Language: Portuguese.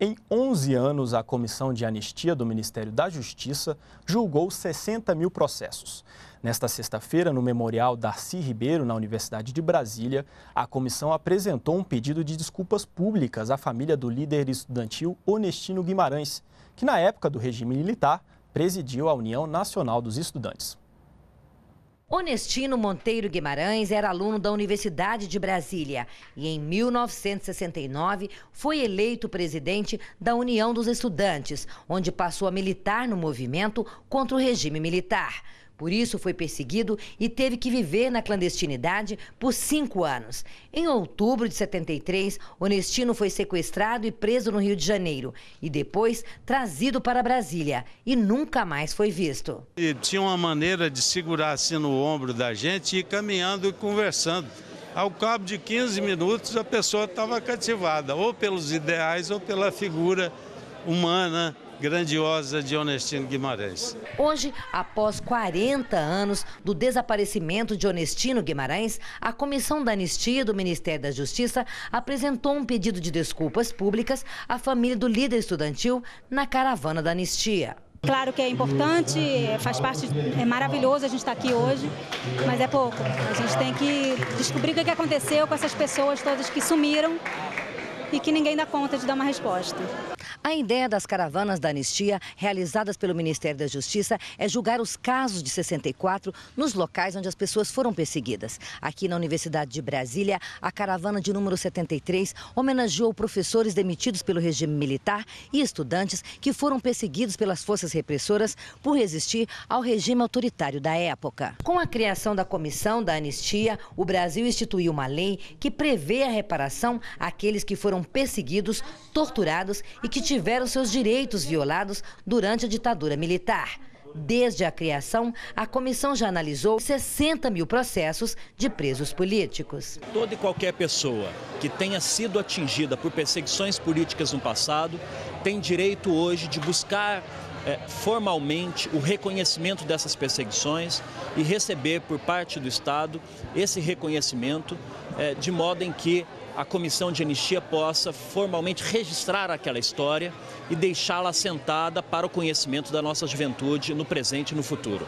Em 11 anos, a Comissão de Anistia do Ministério da Justiça julgou 60 mil processos. Nesta sexta-feira, no Memorial Darcy Ribeiro, na Universidade de Brasília, a comissão apresentou um pedido de desculpas públicas à família do líder estudantil Onestino Guimarães, que na época do regime militar presidiu a União Nacional dos Estudantes. Onestino Monteiro Guimarães era aluno da Universidade de Brasília e, em 1969, foi eleito presidente da União dos Estudantes, onde passou a militar no movimento contra o regime militar. Por isso foi perseguido e teve que viver na clandestinidade por cinco anos. Em outubro de 73, Onestino foi sequestrado e preso no Rio de Janeiro e depois trazido para Brasília e nunca mais foi visto. E tinha uma maneira de segurar assim no ombro da gente e ir caminhando e conversando. Ao cabo de 15 minutos, a pessoa estava cativada, ou pelos ideais ou pela figura humana grandiosa de Honestino Guimarães. Hoje, após 40 anos do desaparecimento de Honestino Guimarães, a Comissão da Anistia do Ministério da Justiça apresentou um pedido de desculpas públicas à família do líder estudantil na caravana da anistia. Claro que é importante, é, faz parte, é maravilhoso a gente estar aqui hoje, mas é pouco. A gente tem que descobrir o que é aconteceu com essas pessoas todas que sumiram e que ninguém dá conta de dar uma resposta. A ideia das caravanas da anistia, realizadas pelo Ministério da Justiça, é julgar os casos de 64 nos locais onde as pessoas foram perseguidas. Aqui na Universidade de Brasília, a caravana de número 73 homenageou professores demitidos pelo regime militar e estudantes que foram perseguidos pelas forças repressoras por resistir ao regime autoritário da época. Com a criação da Comissão da Anistia, o Brasil instituiu uma lei que prevê a reparação àqueles que foram perseguidos, torturados e que tiveram tiveram seus direitos violados durante a ditadura militar. Desde a criação, a comissão já analisou 60 mil processos de presos políticos. Toda e qualquer pessoa que tenha sido atingida por perseguições políticas no passado tem direito hoje de buscar é, formalmente o reconhecimento dessas perseguições e receber por parte do Estado esse reconhecimento, é, de modo em que a comissão de anistia possa formalmente registrar aquela história e deixá-la assentada para o conhecimento da nossa juventude no presente e no futuro.